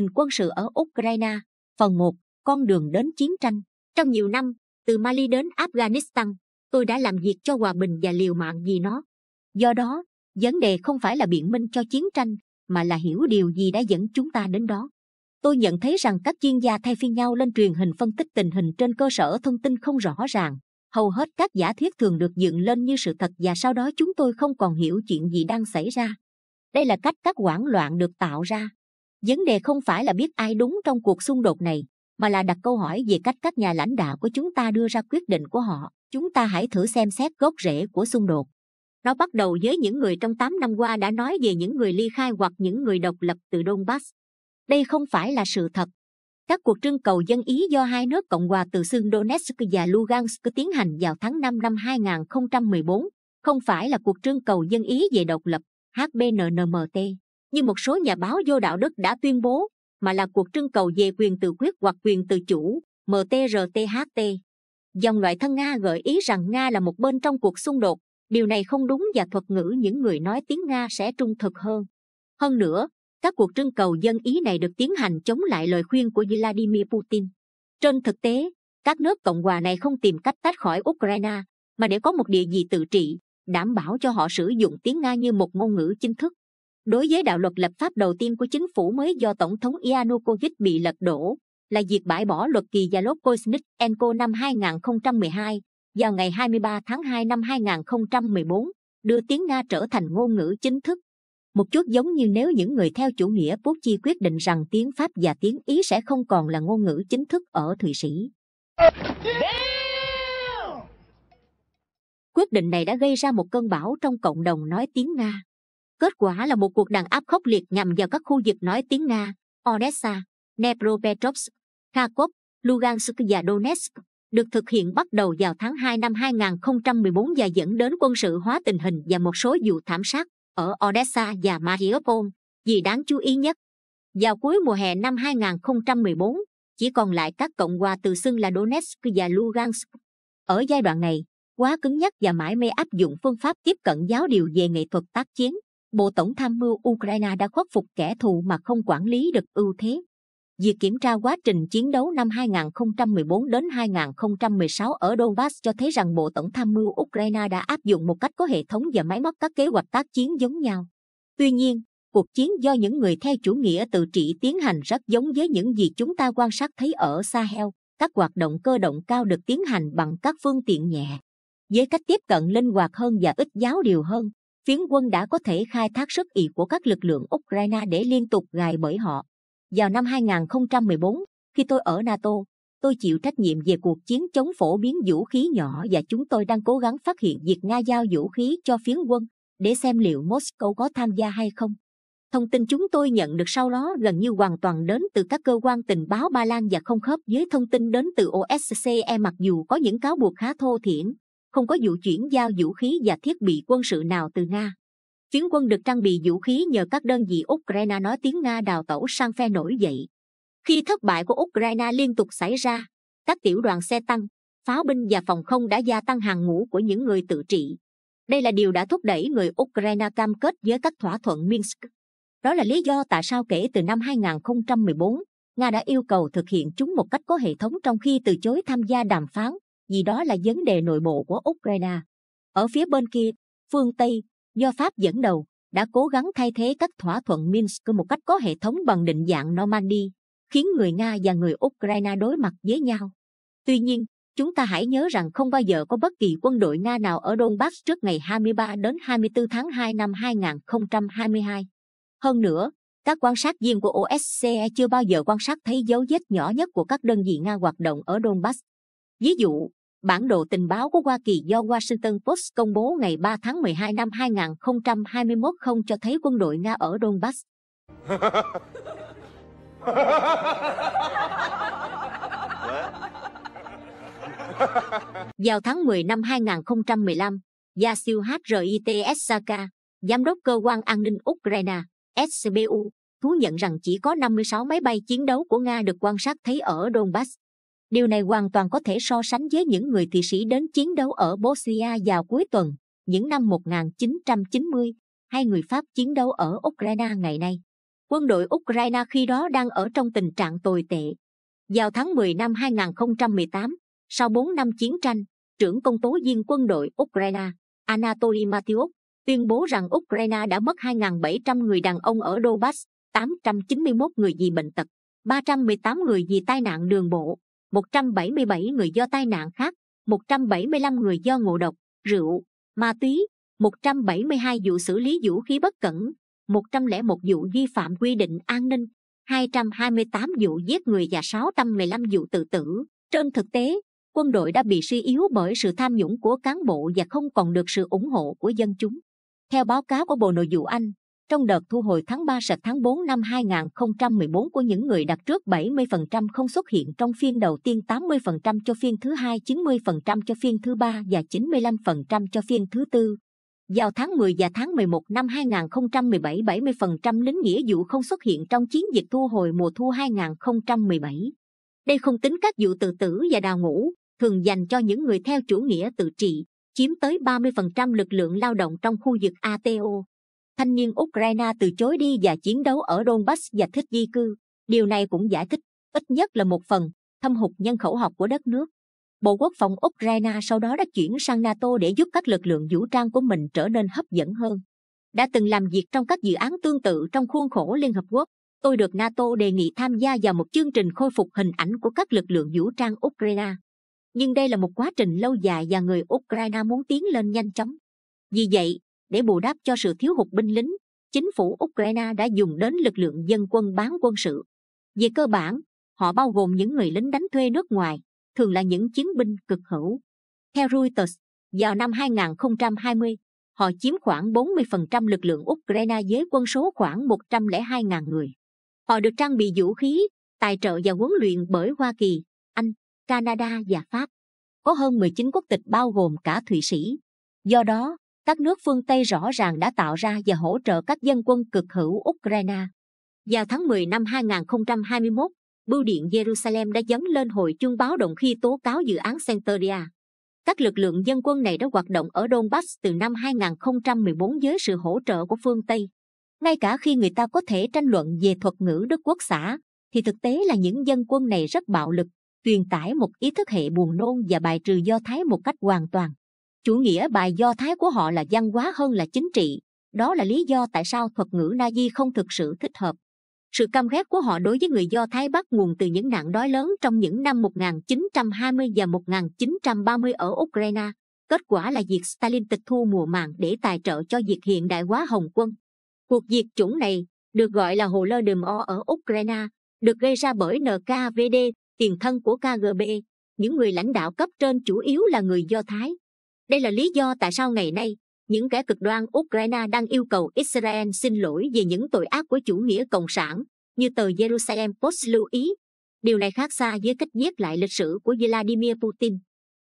hình quân sự ở Ukraine. Phần 1. Con đường đến chiến tranh. Trong nhiều năm, từ Mali đến Afghanistan, tôi đã làm việc cho hòa bình và liều mạng vì nó. Do đó, vấn đề không phải là biện minh cho chiến tranh, mà là hiểu điều gì đã dẫn chúng ta đến đó. Tôi nhận thấy rằng các chuyên gia thay phiên nhau lên truyền hình phân tích tình hình trên cơ sở thông tin không rõ ràng. Hầu hết các giả thuyết thường được dựng lên như sự thật và sau đó chúng tôi không còn hiểu chuyện gì đang xảy ra. Đây là cách các hoảng loạn được tạo ra vấn đề không phải là biết ai đúng trong cuộc xung đột này mà là đặt câu hỏi về cách các nhà lãnh đạo của chúng ta đưa ra quyết định của họ chúng ta hãy thử xem xét gốc rễ của xung đột nó bắt đầu với những người trong tám năm qua đã nói về những người ly khai hoặc những người độc lập từ Donbass. Đây không phải là sự thật. Các cuộc trưng cầu dân Ý do hai nước Cộng hòa từ xương Donetsk và Lugansk tiến hành vào tháng 5 năm 2014, không phải là cuộc trưng cầu dân Ý về độc lập HBNNMT như một số nhà báo vô đạo đức đã tuyên bố mà là cuộc trưng cầu về quyền tự quyết hoặc quyền tự chủ mtrtht dòng loại thân nga gợi ý rằng nga là một bên trong cuộc xung đột điều này không đúng và thuật ngữ những người nói tiếng nga sẽ trung thực hơn hơn nữa các cuộc trưng cầu dân ý này được tiến hành chống lại lời khuyên của vladimir putin trên thực tế các nước cộng hòa này không tìm cách tách khỏi ukraine mà để có một địa vị tự trị đảm bảo cho họ sử dụng tiếng nga như một ngôn ngữ chính thức đối với đạo luật lập pháp đầu tiên của chính phủ mới do tổng thống yanukovych bị lật đổ là việc bãi bỏ luật kỳ gia lốt kosnik enco năm 2012 vào ngày 23 tháng 2 năm 2014, đưa tiếng nga trở thành ngôn ngữ chính thức một chút giống như nếu những người theo chủ nghĩa chi quyết định rằng tiếng pháp và tiếng ý sẽ không còn là ngôn ngữ chính thức ở thụy sĩ quyết định này đã gây ra một cơn bão trong cộng đồng nói tiếng nga kết quả là một cuộc đàn áp khốc liệt nhằm vào các khu vực nói tiếng nga odessa dnepropetrovsk kharkov lugansk và donetsk được thực hiện bắt đầu vào tháng 2 năm 2014 và dẫn đến quân sự hóa tình hình và một số vụ thảm sát ở Odessa và Mariupol, vì đáng chú ý nhất. Vào cuối mùa hè năm 2014, chỉ còn lại các cộng hòa tự xưng là Donetsk và Lugansk. Ở giai đoạn này, quá cứng nhắc và mãi mê áp dụng phương pháp tiếp cận giáo điều về nghệ thuật tác chiến bộ tổng tham mưu ukraine đã khuất phục kẻ thù mà không quản lý được ưu thế việc kiểm tra quá trình chiến đấu năm 2014 đến 2016 ở Donbass cho thấy rằng Bộ Tổng tham mưu Ukraine đã áp dụng một cách có hệ thống và máy móc các kế hoạch tác chiến giống nhau. Tuy nhiên, cuộc chiến do những người theo chủ nghĩa tự trị tiến hành rất giống với những gì chúng ta quan sát thấy ở Sahel. Các hoạt động cơ động cao được tiến hành bằng các phương tiện nhẹ, với cách tiếp cận linh hoạt hơn và ít giáo điều hơn phiến quân đã có thể khai thác sức ị của các lực lượng Ukraine để liên tục gài bởi họ. Vào năm 2014, khi tôi ở NATO, tôi chịu trách nhiệm về cuộc chiến chống phổ biến vũ khí nhỏ và chúng tôi đang cố gắng phát hiện việc Nga giao vũ khí cho phiến quân để xem liệu Moscow có tham gia hay không. Thông tin chúng tôi nhận được sau đó gần như hoàn toàn đến từ các cơ quan tình báo Ba Lan và không khớp với thông tin đến từ OSCE mặc dù có những cáo buộc khá thô thiển không có vụ chuyển giao vũ khí và thiết bị quân sự nào từ nga Chiến quân được trang bị vũ khí nhờ các đơn vị ukraine nói tiếng nga đào tẩu sang phe nổi dậy khi thất bại của ukraine liên tục xảy ra các tiểu đoàn xe tăng pháo binh và phòng không đã gia tăng hàng ngũ của những người tự trị đây là điều đã thúc đẩy người ukraine cam kết với các thỏa thuận minsk đó là lý do tại sao kể từ năm 2014, nga đã yêu cầu thực hiện chúng một cách có hệ thống trong khi từ chối tham gia đàm phán vì đó là vấn đề nội bộ của Ukraine. Ở phía bên kia, phương Tây, do Pháp dẫn đầu, đã cố gắng thay thế các thỏa thuận Minsk một cách có hệ thống bằng định dạng Normandy, khiến người Nga và người Ukraine đối mặt với nhau. Tuy nhiên, chúng ta hãy nhớ rằng không bao giờ có bất kỳ quân đội Nga nào ở Donbass trước ngày 23 đến 24 tháng 2 năm 2022. Hơn nữa, các quan sát viên của OSCE chưa bao giờ quan sát thấy dấu vết nhỏ nhất của các đơn vị Nga hoạt động ở Donbass. Ví dụ, bản đồ tình báo của hoa kỳ do washington post công bố ngày 3 tháng 12 năm 2021 không cho thấy quân đội nga ở donbass vào tháng 10 năm 2015, Yasil Hrits Saka, giám đốc cơ quan an ninh Ukraine (SBU) thú nhận rằng chỉ có 56 máy bay chiến đấu của Nga được quan sát thấy ở Donbass điều này hoàn toàn có thể so sánh với những người thị sĩ đến chiến đấu ở bosnia vào cuối tuần những năm 1990, hay người pháp chiến đấu ở ukraine ngày nay quân đội ukraine khi đó đang ở trong tình trạng tồi tệ vào tháng 10 năm 2018, sau 4 năm chiến tranh trưởng công tố viên quân đội ukraine anatoly matiuk tuyên bố rằng ukraine đã mất 2.700 người đàn ông ở donbass 891 người vì bệnh tật 318 người vì tai nạn đường bộ 177 người do tai nạn khác 175 người do ngộ độc rượu ma túy 172 vụ xử lý vũ khí bất cẩn 101 vụ vi phạm quy định an ninh 228 vụ giết người và 615 vụ tự tử trên thực tế quân đội đã bị suy yếu bởi sự tham nhũng của cán bộ và không còn được sự ủng hộ của dân chúng theo báo cáo của bộ nội vụ anh trong đợt thu hồi tháng 3 sạch tháng 4 năm 2014 của những người đặt trước 70% không xuất hiện trong phiên đầu tiên 80% cho phiên thứ hai 90% cho phiên thứ ba và 95% cho phiên thứ tư. Vào tháng 10 và tháng 11 năm 2017, 70% lính nghĩa vụ không xuất hiện trong chiến dịch thu hồi mùa thu 2017. Đây không tính các vụ tự tử và đào ngũ, thường dành cho những người theo chủ nghĩa tự trị, chiếm tới 30% lực lượng lao động trong khu vực ATO thanh niên ukraine từ chối đi và chiến đấu ở donbass và thích di cư điều này cũng giải thích ít nhất là một phần thâm hụt nhân khẩu học của đất nước bộ quốc phòng ukraine sau đó đã chuyển sang nato để giúp các lực lượng vũ trang của mình trở nên hấp dẫn hơn đã từng làm việc trong các dự án tương tự trong khuôn khổ liên hợp quốc tôi được nato đề nghị tham gia vào một chương trình khôi phục hình ảnh của các lực lượng vũ trang ukraine nhưng đây là một quá trình lâu dài và người ukraine muốn tiến lên nhanh chóng vì vậy để bù đắp cho sự thiếu hụt binh lính chính phủ ukraine đã dùng đến lực lượng dân quân bán quân sự về cơ bản họ bao gồm những người lính đánh thuê nước ngoài thường là những chiến binh cực hữu theo reuters vào năm 2020, họ chiếm khoảng 40% lực lượng Ukraine với quân số khoảng 102.000 người. Họ được trang bị vũ khí, tài trợ và huấn luyện bởi Hoa Kỳ, Anh, Canada và Pháp. Có hơn 19 quốc tịch bao gồm cả Thụy Sĩ. Do đó, các nước phương Tây rõ ràng đã tạo ra và hỗ trợ các dân quân cực hữu Ukraine. Vào tháng 10 năm 2021, Bưu điện Jerusalem đã dấn lên hội chương báo động khi tố cáo dự án Centeria. Các lực lượng dân quân này đã hoạt động ở Donbass từ năm 2014 với sự hỗ trợ của phương Tây. Ngay cả khi người ta có thể tranh luận về thuật ngữ Đức Quốc xã, thì thực tế là những dân quân này rất bạo lực, truyền tải một ý thức hệ buồn nôn và bài trừ do Thái một cách hoàn toàn chủ nghĩa bài do thái của họ là văn hóa hơn là chính trị đó là lý do tại sao thuật ngữ na di không thực sự thích hợp sự căm ghét của họ đối với người do thái bắt nguồn từ những nạn đói lớn trong những năm 1920 và 1930 ở ukraine kết quả là việc stalin tịch thu mùa màng để tài trợ cho việc hiện đại hóa hồng quân cuộc diệt chủng này được gọi là hồ lơ đùm o ở ukraine được gây ra bởi nkvd tiền thân của kgb những người lãnh đạo cấp trên chủ yếu là người do thái đây là lý do tại sao ngày nay những kẻ cực đoan ukraine đang yêu cầu israel xin lỗi về những tội ác của chủ nghĩa cộng sản như tờ jerusalem post lưu ý điều này khác xa với cách viết lại lịch sử của vladimir putin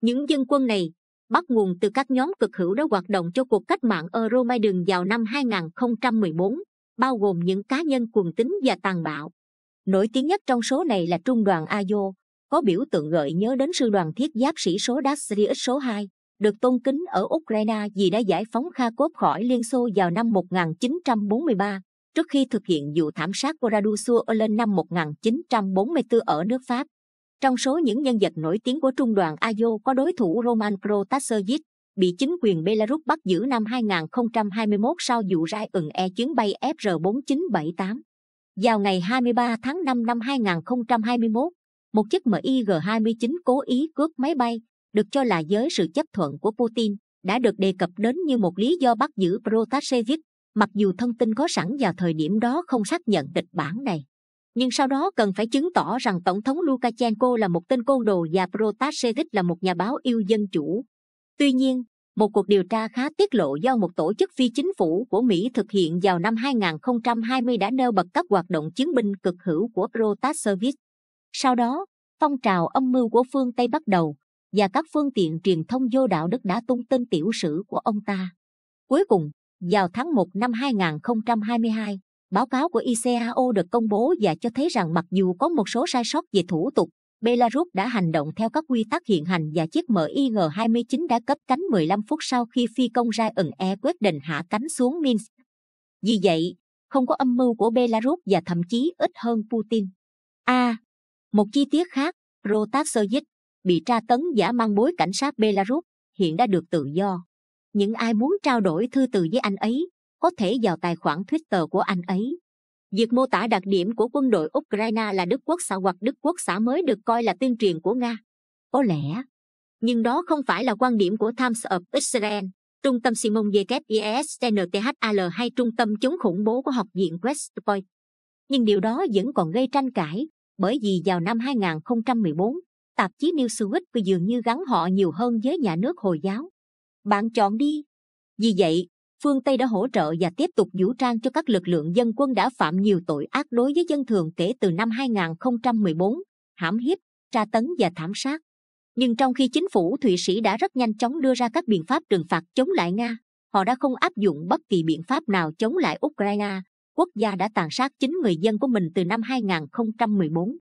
những dân quân này bắt nguồn từ các nhóm cực hữu đã hoạt động cho cuộc cách mạng euromaidan vào năm 2014, bao gồm những cá nhân cuồng tín và tàn bạo nổi tiếng nhất trong số này là trung đoàn ayo có biểu tượng gợi nhớ đến sư đoàn thiết giáp sĩ số Dasrius số 2 được tôn kính ở Ukraine vì đã giải phóng Kharkov khỏi Liên Xô vào năm 1943, trước khi thực hiện vụ thảm sát Boradusua ở lên năm 1944 ở nước Pháp. Trong số những nhân vật nổi tiếng của trung đoàn Ayo có đối thủ Roman Protasevich, bị chính quyền Belarus bắt giữ năm 2021 sau vụ rai ừng e chuyến bay FR4978. Vào ngày 23 tháng 5 năm 2021, một chiếc MiG-29 cố ý cướp máy bay được cho là với sự chấp thuận của putin đã được đề cập đến như một lý do bắt giữ protasevich mặc dù thông tin có sẵn vào thời điểm đó không xác nhận kịch bản này nhưng sau đó cần phải chứng tỏ rằng tổng thống lukashenko là một tên côn đồ và protasevich là một nhà báo yêu dân chủ tuy nhiên một cuộc điều tra khá tiết lộ do một tổ chức phi chính phủ của mỹ thực hiện vào năm 2020 đã nêu bật các hoạt động chiến binh cực hữu của protasevich sau đó phong trào âm mưu của phương tây bắt đầu và các phương tiện truyền thông vô đạo đức đã tung tin tiểu sử của ông ta cuối cùng vào tháng 1 năm 2022, báo cáo của ICAO được công bố và cho thấy rằng mặc dù có một số sai sót về thủ tục Belarus đã hành động theo các quy tắc hiện hành và chiếc MiG-29 đã cất cánh 15 phút sau khi phi công ra ẩn e quyết định hạ cánh xuống Minsk. Vì vậy, không có âm mưu của Belarus và thậm chí ít hơn Putin. A. À, một chi tiết khác, Rotasovic, bị tra tấn giả mang bối cảnh sát belarus hiện đã được tự do những ai muốn trao đổi thư từ với anh ấy có thể vào tài khoản twitter của anh ấy việc mô tả đặc điểm của quân đội ukraine là đức quốc xã hoặc đức quốc xã mới được coi là tuyên truyền của nga có lẽ nhưng đó không phải là quan điểm của times of israel trung tâm simon wistnthal e hay trung tâm chống khủng bố của học viện west point nhưng điều đó vẫn còn gây tranh cãi bởi vì vào năm 2014, tạp chí Newsweek vì dường như gắn họ nhiều hơn với nhà nước Hồi giáo. Bạn chọn đi. Vì vậy, phương Tây đã hỗ trợ và tiếp tục vũ trang cho các lực lượng dân quân đã phạm nhiều tội ác đối với dân thường kể từ năm 2014, hãm hiếp, tra tấn và thảm sát. Nhưng trong khi chính phủ Thụy Sĩ đã rất nhanh chóng đưa ra các biện pháp trừng phạt chống lại Nga, họ đã không áp dụng bất kỳ biện pháp nào chống lại Ukraine, quốc gia đã tàn sát chính người dân của mình từ năm 2014.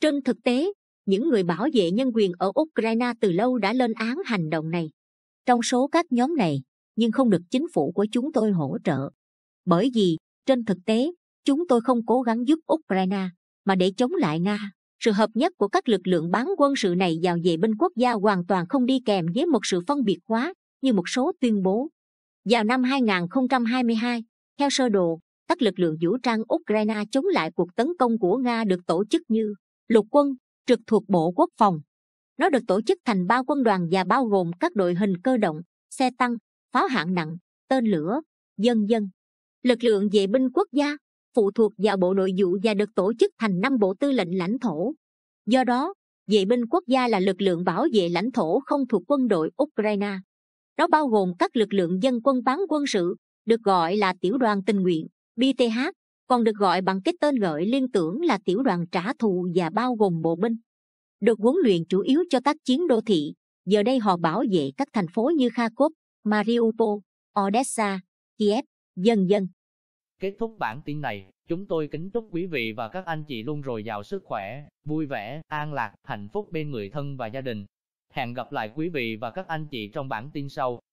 Trên thực tế, những người bảo vệ nhân quyền ở ukraine từ lâu đã lên án hành động này trong số các nhóm này nhưng không được chính phủ của chúng tôi hỗ trợ bởi vì trên thực tế chúng tôi không cố gắng giúp ukraine mà để chống lại nga sự hợp nhất của các lực lượng bán quân sự này vào về bên quốc gia hoàn toàn không đi kèm với một sự phân biệt hóa như một số tuyên bố vào năm 2022, theo sơ đồ các lực lượng vũ trang ukraine chống lại cuộc tấn công của nga được tổ chức như lục quân trực thuộc Bộ Quốc phòng. Nó được tổ chức thành ba quân đoàn và bao gồm các đội hình cơ động, xe tăng, pháo hạng nặng, tên lửa, dân dân. Lực lượng vệ binh quốc gia phụ thuộc vào Bộ Nội vụ và được tổ chức thành năm bộ tư lệnh lãnh thổ. Do đó, vệ binh quốc gia là lực lượng bảo vệ lãnh thổ không thuộc quân đội Ukraine. Nó bao gồm các lực lượng dân quân bán quân sự, được gọi là tiểu đoàn tình nguyện, BTH, còn được gọi bằng cái tên gọi liên tưởng là tiểu đoàn trả thù và bao gồm bộ binh được huấn luyện chủ yếu cho tác chiến đô thị giờ đây họ bảo vệ các thành phố như kharkov mariupol odessa kiev vân vân kết thúc bản tin này chúng tôi kính chúc quý vị và các anh chị luôn dồi dào sức khỏe vui vẻ an lạc hạnh phúc bên người thân và gia đình hẹn gặp lại quý vị và các anh chị trong bản tin sau